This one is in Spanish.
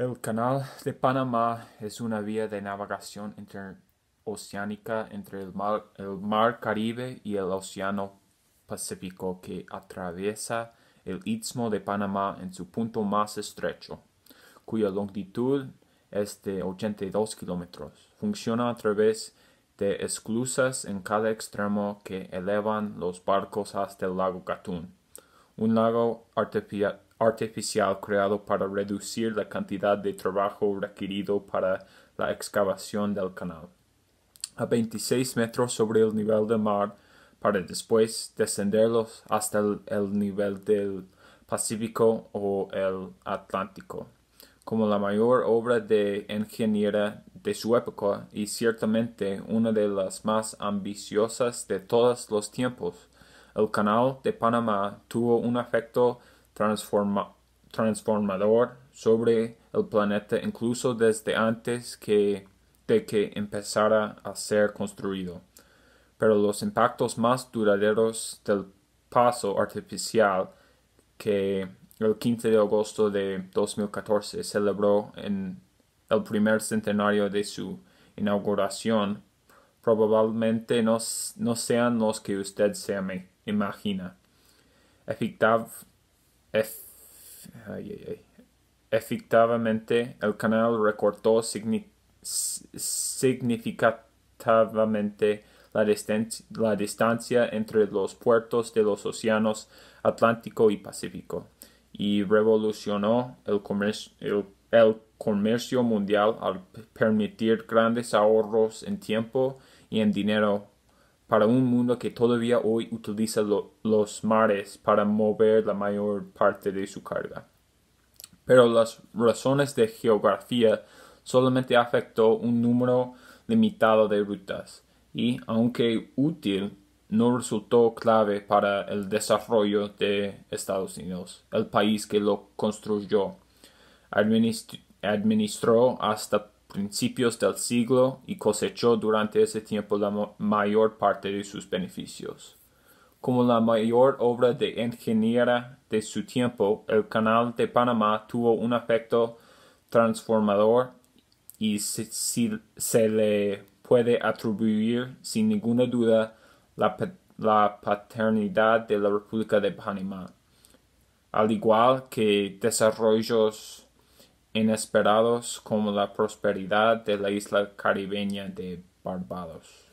El Canal de Panamá es una vía de navegación interoceánica entre el mar, Caribe y el Océano Pacífico que atraviesa el Istmo de Panamá en su punto más estrecho, cuya longitud es de 82 kilómetros. Funciona a través de esclusas en cada extremo que elevan los barcos hasta el lago Gatún, un lago artificial artificial creado para reducir la cantidad de trabajo requerido para la excavación del canal, a 26 metros sobre el nivel del mar, para después descenderlos hasta el, nivel del Pacífico o el Atlántico, como la mayor obra de ingeniería de su época y ciertamente una de las más ambiciosas de todos los tiempos. El canal de Panamá tuvo un efecto transformador sobre el planeta incluso desde antes de que empezara a ser construido. Pero los impactos más duraderos del paso artificial que el 15 de agosto de 2014 celebró en el primer centenario de su inauguración, probablemente no, sean los que usted se imagina. Efectivamente, el canal recortó significativamente la, distancia entre los puertos de los océanos Atlántico y Pacífico y revolucionó el comercio, el comercio mundial al permitir grandes ahorros en tiempo y en dinero para un mundo que todavía hoy utiliza los mares para mover la mayor parte de su carga. Pero las razones de geografía solamente afectó un número limitado de rutas y, aunque útil, no resultó clave para el desarrollo de Estados Unidos, el país que lo construyó. administró hasta principios del siglo y cosechó durante ese tiempo la mayor parte de sus beneficios. Como la mayor obra de ingeniera de su tiempo, el Canal de Panamá tuvo un efecto transformador y se, le puede atribuir sin ninguna duda la paternidad de la República de Panamá, al igual que desarrollos inesperados como la prosperidad de la isla caribeña de Barbados.